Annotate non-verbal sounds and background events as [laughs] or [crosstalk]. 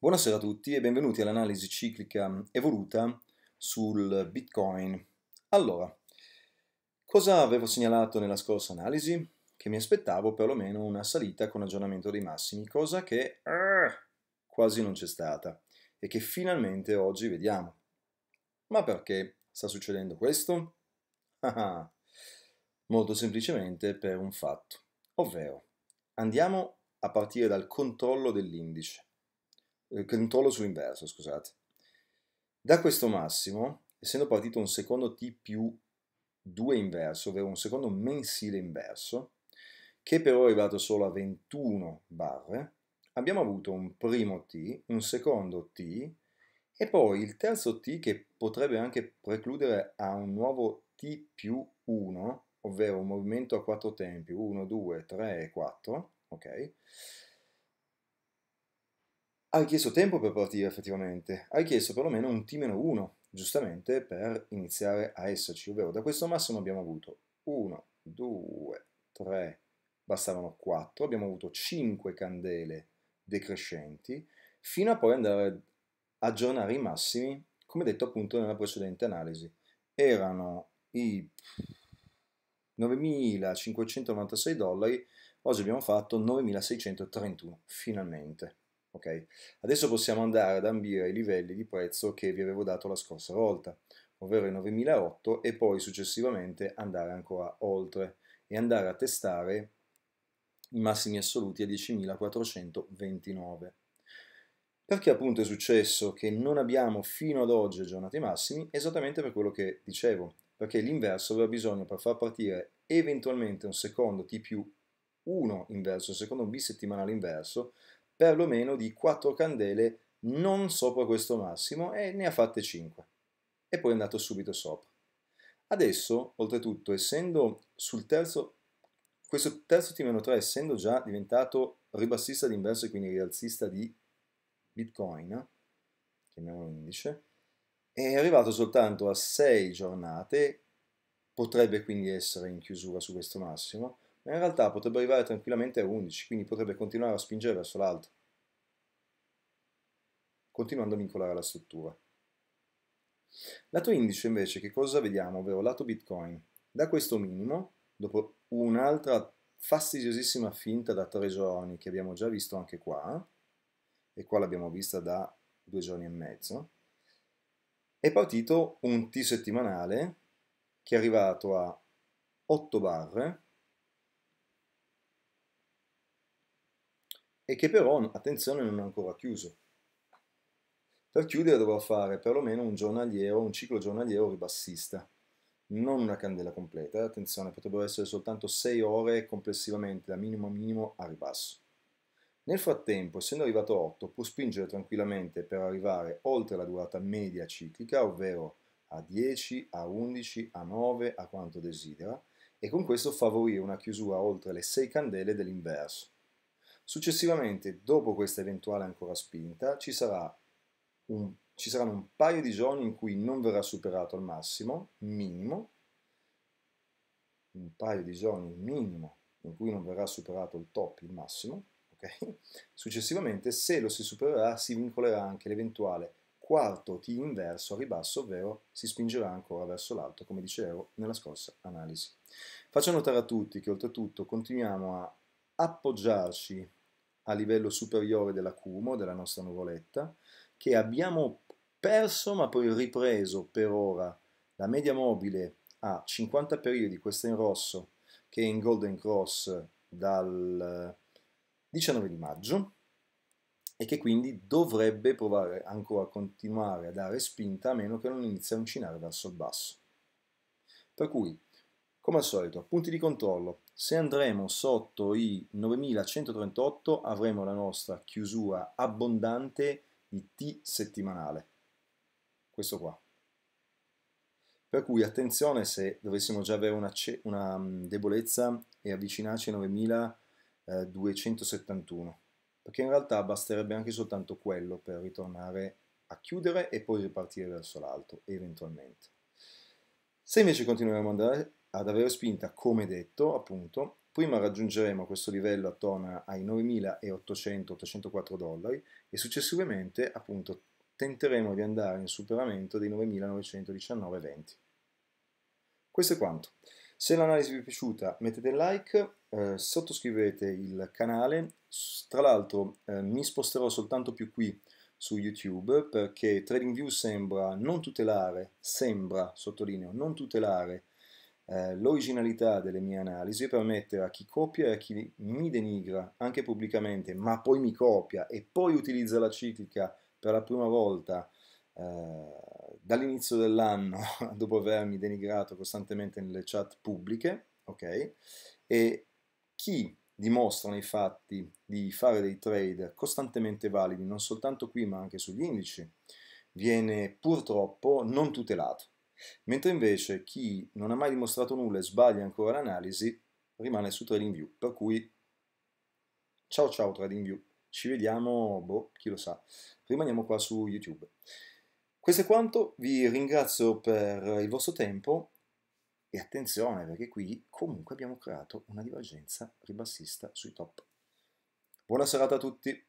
Buonasera a tutti e benvenuti all'analisi ciclica evoluta sul Bitcoin. Allora, cosa avevo segnalato nella scorsa analisi? Che mi aspettavo perlomeno una salita con aggiornamento dei massimi, cosa che argh, quasi non c'è stata e che finalmente oggi vediamo. Ma perché sta succedendo questo? Ah, ah, molto semplicemente per un fatto, ovvero andiamo a partire dal controllo dell'indice eh, controllo sull'inverso, scusate. Da questo massimo, essendo partito un secondo t più 2 inverso, ovvero un secondo mensile inverso, che però è arrivato solo a 21 barre, abbiamo avuto un primo t, un secondo t e poi il terzo t che potrebbe anche precludere a un nuovo t più 1, ovvero un movimento a quattro tempi, 1, 2, 3 e 4, ok? hai chiesto tempo per partire effettivamente, hai chiesto perlomeno un T-1, giustamente per iniziare a esserci, ovvero da questo massimo abbiamo avuto 1, 2, 3, bastavano 4, abbiamo avuto 5 candele decrescenti, fino a poi andare a aggiornare i massimi, come detto appunto nella precedente analisi. Erano i 9.596 dollari, oggi abbiamo fatto 9.631, finalmente. Okay? Adesso possiamo andare ad ambire i livelli di prezzo che vi avevo dato la scorsa volta, ovvero i 9008 e poi successivamente andare ancora oltre e andare a testare i massimi assoluti a 10.429. Perché appunto è successo che non abbiamo fino ad oggi aggiornato massimi? Esattamente per quello che dicevo, perché l'inverso aveva bisogno per far partire eventualmente un secondo T più 1 inverso, un secondo bisettimanale inverso, perlomeno di 4 candele non sopra questo massimo e ne ha fatte 5 e poi è andato subito sopra. Adesso, oltretutto, essendo sul terzo, questo terzo T-3 essendo già diventato ribassista d'inverso e quindi rialzista di Bitcoin, chiamiamolo indice, è arrivato soltanto a 6 giornate, potrebbe quindi essere in chiusura su questo massimo, ma in realtà potrebbe arrivare tranquillamente a 11, quindi potrebbe continuare a spingere verso l'alto continuando a vincolare la struttura. Lato indice invece che cosa vediamo? Ovvero lato Bitcoin. Da questo minimo, dopo un'altra fastidiosissima finta da tre giorni che abbiamo già visto anche qua, e qua l'abbiamo vista da due giorni e mezzo, è partito un T settimanale che è arrivato a 8 barre e che però, attenzione, non è ancora chiuso. Per chiudere dovrò fare perlomeno un giornaliero, un ciclo giornaliero ribassista, non una candela completa, eh, attenzione, potrebbero essere soltanto 6 ore complessivamente, da minimo a minimo a ribasso. Nel frattempo, essendo arrivato a 8, può spingere tranquillamente per arrivare oltre la durata media ciclica, ovvero a 10, a 11, a 9, a quanto desidera, e con questo favorire una chiusura oltre le 6 candele dell'inverso. Successivamente, dopo questa eventuale ancora spinta, ci sarà un, ci saranno un paio di giorni in cui non verrà superato al massimo, minimo, un paio di giorni minimo in cui non verrà superato il top, il massimo, okay? [laughs] successivamente se lo si supererà si vincolerà anche l'eventuale quarto T inverso a ribasso, ovvero si spingerà ancora verso l'alto, come dicevo nella scorsa analisi. Faccio notare a tutti che oltretutto continuiamo a appoggiarci a livello superiore dell'acumo della nostra nuvoletta, che abbiamo perso ma poi ripreso per ora. La media mobile a 50 periodi, questa in rosso, che è in Golden Cross dal 19 di maggio e che quindi dovrebbe provare ancora a continuare a dare spinta a meno che non inizi a uncinare verso il basso. Per cui, come al solito, punti di controllo. Se andremo sotto i 9138 avremo la nostra chiusura abbondante il T settimanale, questo qua. Per cui attenzione se dovessimo già avere una, una mm, debolezza e avvicinarci ai 9271, eh, perché in realtà basterebbe anche soltanto quello per ritornare a chiudere e poi ripartire verso l'alto, eventualmente. Se invece continuiamo ad avere spinta, come detto, appunto, Prima raggiungeremo questo livello attorno ai 9.800-804 dollari e successivamente appunto tenteremo di andare in superamento dei 9.919-20. Questo è quanto. Se l'analisi vi è piaciuta mettete like, eh, sottoscrivete il canale, tra l'altro eh, mi sposterò soltanto più qui su YouTube perché TradingView sembra non tutelare, sembra, sottolineo, non tutelare eh, l'originalità delle mie analisi permette a chi copia e a chi mi denigra, anche pubblicamente, ma poi mi copia e poi utilizza la ciclica per la prima volta eh, dall'inizio dell'anno, [laughs] dopo avermi denigrato costantemente nelle chat pubbliche, ok? E chi dimostra nei fatti di fare dei trade costantemente validi, non soltanto qui ma anche sugli indici, viene purtroppo non tutelato mentre invece chi non ha mai dimostrato nulla e sbaglia ancora l'analisi rimane su TradingView, per cui ciao ciao TradingView, ci vediamo, boh, chi lo sa, rimaniamo qua su YouTube. Questo è quanto, vi ringrazio per il vostro tempo e attenzione perché qui comunque abbiamo creato una divergenza ribassista sui top. Buona serata a tutti!